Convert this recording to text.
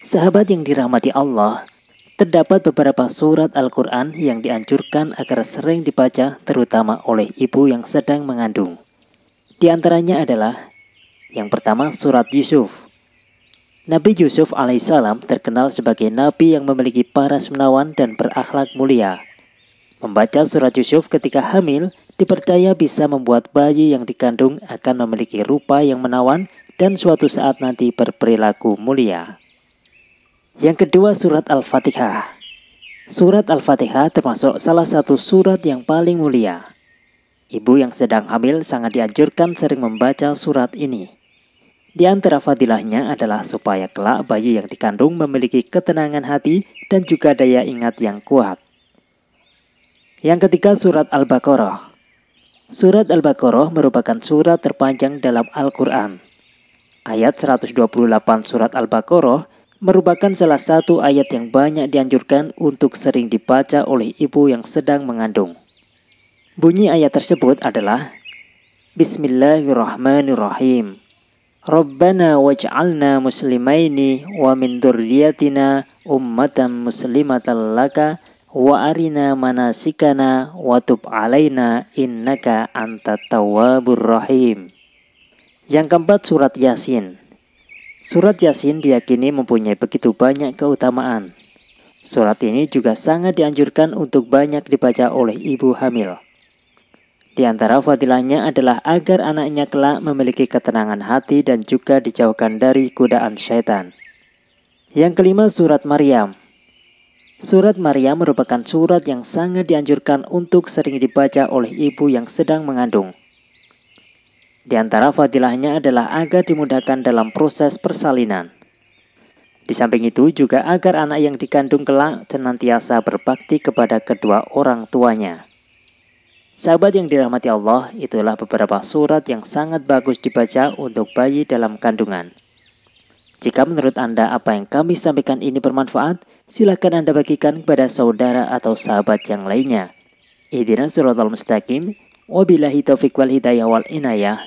Sahabat yang dirahmati Allah, terdapat beberapa surat Al-Quran yang dianjurkan agar sering dibaca terutama oleh ibu yang sedang mengandung. Di antaranya adalah yang pertama surat Yusuf. Nabi Yusuf alaihissalam terkenal sebagai nabi yang memiliki paras menawan dan berakhlak mulia. Membaca surat Yusuf ketika hamil dipercaya bisa membuat bayi yang dikandung akan memiliki rupa yang menawan dan suatu saat nanti berperilaku mulia. Yang kedua surat Al-Fatihah. Surat Al-Fatihah termasuk salah satu surat yang paling mulia. Ibu yang sedang hamil sangat dianjurkan sering membaca surat ini. Di antara fadilahnya adalah supaya kelak bayi yang dikandung memiliki ketenangan hati dan juga daya ingat yang kuat. Yang ketiga surat Al-Baqarah. Surat Al-Baqarah merupakan surat terpanjang dalam Al-Quran. Ayat 128 surat Al-Baqarah merupakan salah satu ayat yang banyak dianjurkan untuk sering dibaca oleh ibu yang sedang mengandung. Bunyi ayat tersebut adalah Bismillahirrahmanirrahim. Rabbana waj'alna muslimaini wa min dhurriyyatina ummatan muslimatan laka wa arina manasikana wa tub alaina innaka antat tawwabur rahim. Yang keempat surat Yasin Surat Yasin diyakini mempunyai begitu banyak keutamaan. Surat ini juga sangat dianjurkan untuk banyak dibaca oleh ibu hamil. Di antara fadilahnya adalah agar anaknya kelak memiliki ketenangan hati dan juga dijauhkan dari kudaan syaitan. Yang kelima, surat Maryam. Surat Maryam merupakan surat yang sangat dianjurkan untuk sering dibaca oleh ibu yang sedang mengandung. Di antara fadilahnya adalah agar dimudahkan dalam proses persalinan. Di samping itu juga agar anak yang dikandung kelak senantiasa berbakti kepada kedua orang tuanya. Sahabat yang dirahmati Allah, itulah beberapa surat yang sangat bagus dibaca untuk bayi dalam kandungan. Jika menurut Anda apa yang kami sampaikan ini bermanfaat, silakan Anda bagikan kepada saudara atau sahabat yang lainnya. Ihdina suratul mustaqim, wabillahi taufiq wal hidayah wal inayah.